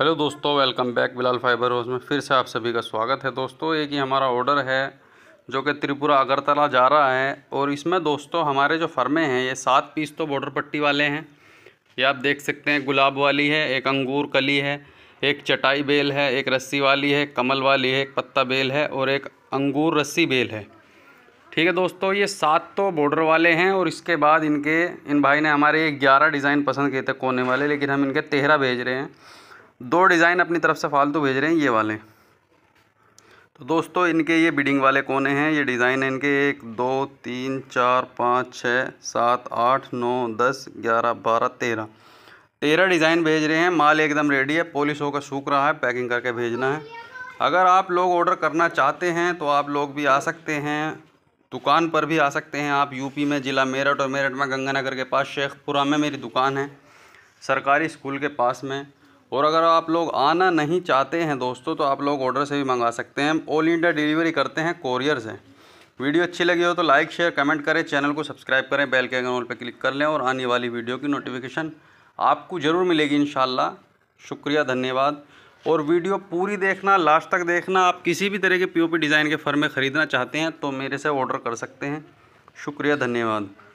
hello दोस्तों welcome back Bilal Fiber House में फिर से आप सभी का स्वागत है दोस्तों एक ही हमारा ऑर्डर है जो कि त्रिपुरा अगरतला जा रहा है और इसमें दोस्तों हमारे जो फर्मे हैं ये सात पीस तो बॉर्डर पट्टी वाले हैं ये आप देख सकते हैं गुलाब वाली है एक अंगूर कली है एक चटाई बेल है एक रस्सी वाली है कमल वाली है एक पत्ता बेल है और एक अंगूर रस्सी बेल है ठीक है दोस्तों ये सात तो बॉर्डर वाले हैं और इसके बाद इनके इन भाई ने हमारे ग्यारह डिज़ाइन पसंद किए थे कोने वाले लेकिन हम इनके तेरह भेज रहे हैं दो डिज़ाइन अपनी तरफ से फालतू भेज रहे हैं ये वाले तो दोस्तों इनके ये बिडिंग वाले कोने हैं ये डिज़ाइन है इनके एक दो तीन चार पाँच छः सात आठ नौ दस ग्यारह बारह तेरह तेरह डिज़ाइन भेज रहे हैं माल एकदम रेडी है पॉलिश होकर सूख रहा है पैकिंग करके भेजना है अगर आप लोग ऑर्डर करना चाहते हैं तो आप लोग भी आ सकते हैं दुकान पर भी आ सकते हैं आप यूपी में ज़िला मेरठ और मेरठ में गंगानगर के पास शेखपुरा में मेरी दुकान है सरकारी स्कूल के पास में और अगर आप लोग आना नहीं चाहते हैं दोस्तों तो आप लोग ऑर्डर से भी मंगा सकते हैं हम ऑल इंडिया डिलीवरी करते हैं कोरियर से वीडियो अच्छी लगी हो तो लाइक शेयर कमेंट करें चैनल को सब्सक्राइब करें बेल के आइकन पर क्लिक कर लें और आने वाली वीडियो की नोटिफिकेशन आपको ज़रूर मिलेगी इन शुक्रिया धन्यवाद और वीडियो पूरी देखना लास्ट तक देखना आप किसी भी तरह के पीओपी डिज़ाइन के में ख़रीदना चाहते हैं तो मेरे से ऑर्डर कर सकते हैं शुक्रिया धन्यवाद